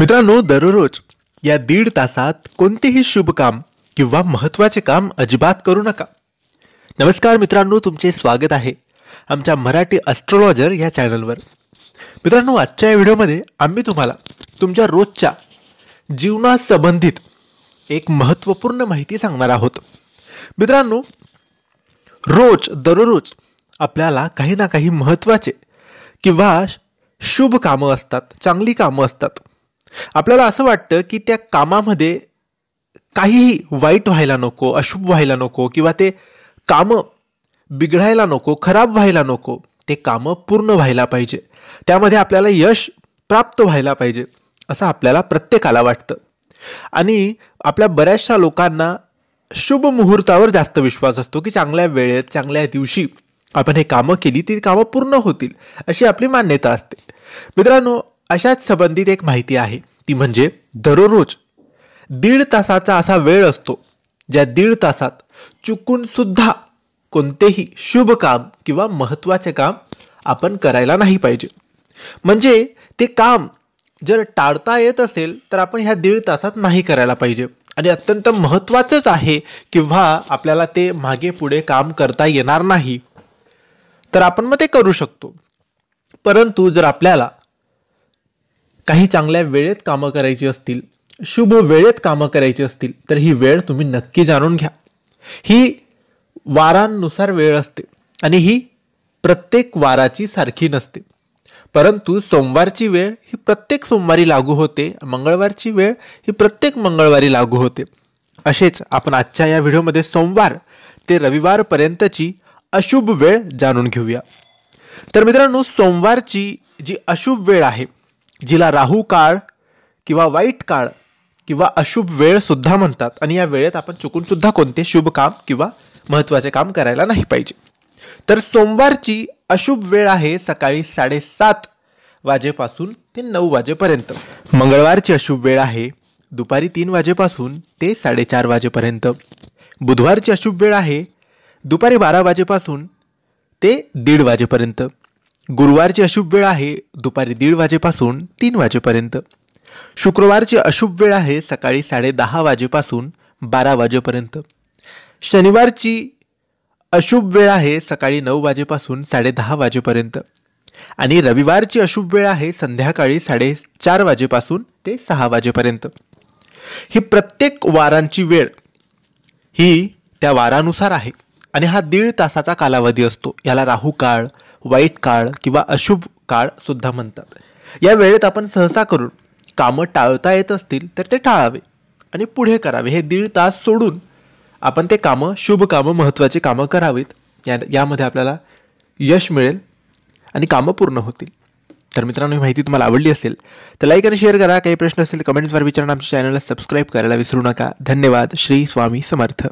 मित्रांनो दररोज या दीड तासात कोणतेही शुभ काम किंवा महत्त्वाचे काम अजिबात करू नका नमस्कार मित्रांनो तुमचे स्वागत आहे आमच्या मराठी अस्ट्रोलॉजर या चॅनलवर मित्रांनो आजच्या या व्हिडिओमध्ये आम्ही तुम्हाला तुमच्या रोजच्या जीवनासंबंधित एक महत्त्वपूर्ण माहिती सांगणार आहोत मित्रांनो रोज दररोज आपल्याला काही ना काही महत्त्वाचे किंवा शुभ कामं असतात चांगली कामं असतात आपल्याला असं वाटतं की त्या कामामध्ये काहीही वाईट व्हायला नको अशुभ व्हायला नको किंवा ते कामं बिघडायला नको खराब व्हायला नको ते कामं पूर्ण व्हायला पाहिजे त्यामध्ये आपल्याला यश प्राप्त व्हायला पाहिजे असं आपल्याला प्रत्येकाला वाटतं आणि आपल्या बऱ्याचशा लोकांना शुभ मुहूर्तावर जास्त विश्वास असतो की चांगल्या वेळेत चांगल्या दिवशी आपण हे कामं केली ती कामं पूर्ण होतील अशी आपली मान्यता असते मित्रांनो अशाच संबंधित एक माहिती आहे ती म्हणजे दररोज दीड तासाचा असा वेळ असतो ज्या दीड तासात चुकूनसुद्धा कोणतेही शुभ काम किंवा महत्त्वाचे काम आपण करायला नाही पाहिजे म्हणजे ते काम जर टाळता येत असेल तर आपण ह्या दीड तासात नाही करायला पाहिजे आणि अत्यंत महत्त्वाचंच आहे किंवा आपल्याला ते मागे पुढे काम करता येणार नाही तर आपण मग ते करू शकतो परंतु जर आपल्याला काही चांगल्या वेळेत कामं करायची असतील शुभ वेळेत कामं करायची असतील तर ही वेळ तुम्ही नक्की जाणून घ्या ही वारांनुसार वेळ असते आणि ही प्रत्येक वाराची सारखी नसते परंतु सोमवारची वेळ ही प्रत्येक सोमवारी लागू होते मंगळवारची वेळ ही प्रत्येक मंगळवारी लागू होते असेच आपण आजच्या या व्हिडिओमध्ये सोमवार ते रविवारपर्यंतची अशुभ वेळ जाणून घेऊया तर मित्रांनो सोमवारची जी अशुभ वेळ आहे जिला राहू काळ किंवा वाईट काळ किंवा अशुभ वेळ सुद्धा म्हणतात आणि या वेळेत आपण चुकून सुद्धा कोणते शुभ काम किंवा महत्त्वाचे काम करायला नाही पाहिजे तर सोमवारची अशुभ वेळ आहे सकाळी साडेसात वाजेपासून ते नऊ वाजेपर्यंत मंगळवारची अशुभ वेळ आहे दुपारी तीन वाजेपासून ते साडेचार वाजेपर्यंत बुधवारची अशुभ वेळ आहे दुपारी बारा वाजेपासून ते दीड वाजेपर्यंत गुरुवारची अशुभ वेळ आहे दुपारी दीड वाजेपासून तीन वाजेपर्यंत शुक्रवारची अशुभ वेळ आहे सकाळी साडेदहा वाजेपासून बारा वाजेपर्यंत शनिवारची अशुभ वेळ आहे सकाळी नऊ वाजेपासून साडेदहा वाजेपर्यंत आणि रविवारची अशुभ वेळ आहे संध्याकाळी साडेचार वाजेपासून ते सहा वाजेपर्यंत ही प्रत्येक वारांची वेळ ही त्या वारानुसार आहे आणि हा दीड तासाचा कालावधी असतो याला राहू काळ वाईट काळ किंवा अशुभ काळसुद्धा म्हणतात या वेळेत आपण सहसा करून कामं टाळता येत असतील तर ते टाळावे आणि पुढे करावे हे दीड तास सोडून आपण ते कामं शुभ कामं महत्त्वाची कामं करावीत या यामध्ये आपल्याला यश मिळेल आणि कामं पूर्ण होतील तर मित्रांनो ही माहिती तुम्हाला आवडली असेल तर लाईक आणि शेअर करा काही प्रश्न असतील कमेंट्सवर विचारणा आमच्या चॅनलला सबस्क्राईब करायला विसरू नका धन्यवाद श्री स्वामी समर्थ